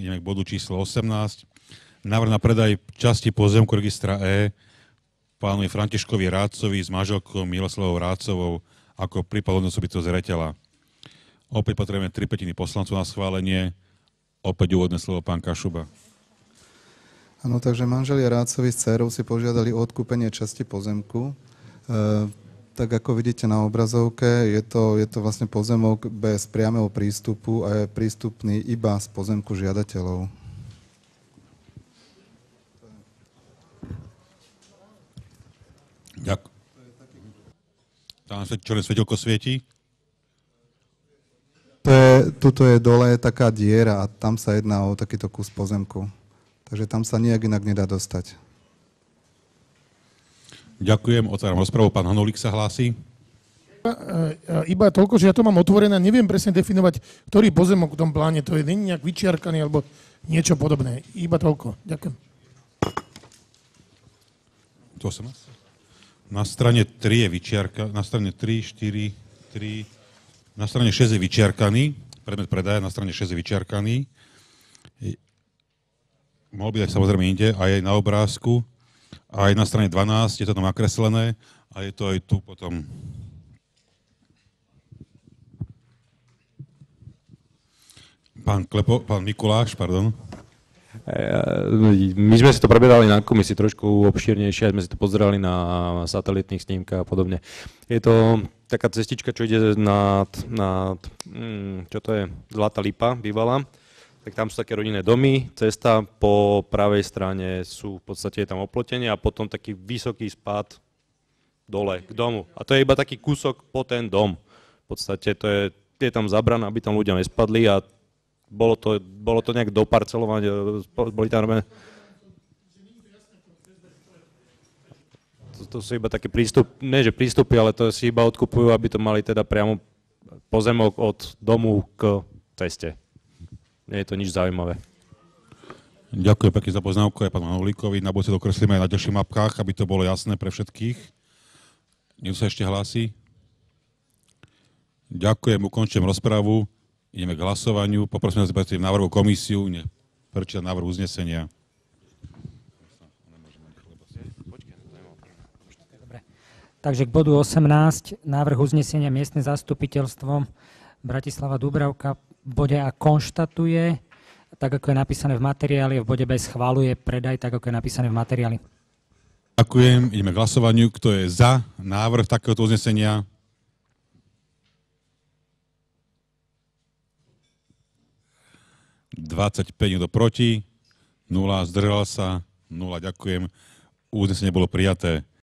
Ideme k bodu číslo 18. Návrh na predaj časti pozemku registra E pánovi Františkovi Rácovi s manželkou Miloslavou Rácovou ako prípad odnosobitého zreteľa. Opäť potrebujeme tri petiny poslancov na schválenie. Opäť úvodné slovo pán Kašuba. Áno, takže manželia Rácovi s dcerou si požiadali o odkúpenie časti pozemku. E- tak ako vidíte na obrazovke, je to, je to vlastne pozemok bez priameho prístupu a je prístupný iba z pozemku žiadateľov. Ďakujem. Tam len svetelko svieti? To je, tuto je dole taká diera a tam sa jedná o takýto kus pozemku. Takže tam sa nejak inak nedá dostať. Ďakujem, otváram rozpravu. Pán Hanulík sa hlási. Iba, iba toľko, že ja to mám otvorené, neviem presne definovať, ktorý pozemok v tom pláne to je, není nejak vyčiarkaný alebo niečo podobné. Iba toľko. Ďakujem. To som na strane 3 je vyčiarka, na strane 3, 4, 3, na strane 6 je vyčiarkaný, predmet predaja na strane 6 je vyčiarkaný. Mohol byť aj samozrejme inde, aj na obrázku aj na strane 12 je to tam nakreslené a je to aj tu potom. Pán, Klepo, pán Mikuláš, pardon. Eh, my sme si to preberali na komisii trošku obširnejšie, sme si to pozerali na satelitných snímkach a podobne. Je to taká cestička, čo ide nad, nad mm, čo to je, Zlatá Lipa bývalá tak tam sú také rodinné domy, cesta po pravej strane sú v podstate tam oplotenie a potom taký vysoký spád dole k domu. A to je iba taký kúsok po ten dom. V podstate to je, je tam zabrané, aby tam ľudia nespadli a bolo to, bolo to nejak doparcelované, e, boli tam robené. To, to sú iba také prístup, nie že prístupy, ale to si iba odkupujú, aby to mali teda priamo pozemok od domu k ceste nie je to nič zaujímavé. Ďakujem pekne za poznámku aj pánu Holíkovi. Na budúce dokreslíme aj na ďalších mapkách, aby to bolo jasné pre všetkých. Niekto sa ešte hlási? Ďakujem, ukončím rozpravu. Ideme k hlasovaniu. Poprosím vás, v návrhu komisiu, nech návrh uznesenia. Takže k bodu 18, návrh uznesenia miestne zastupiteľstvo Bratislava Dubravka bode A konštatuje, tak ako je napísané v materiáli, v bode B schváluje predaj, tak ako je napísané v materiáli. Ďakujem, ideme k hlasovaniu. Kto je za návrh takéhoto uznesenia? Dvadsaťpäť, proti, nula, zdržal sa, nula, ďakujem. Uznesenie bolo prijaté.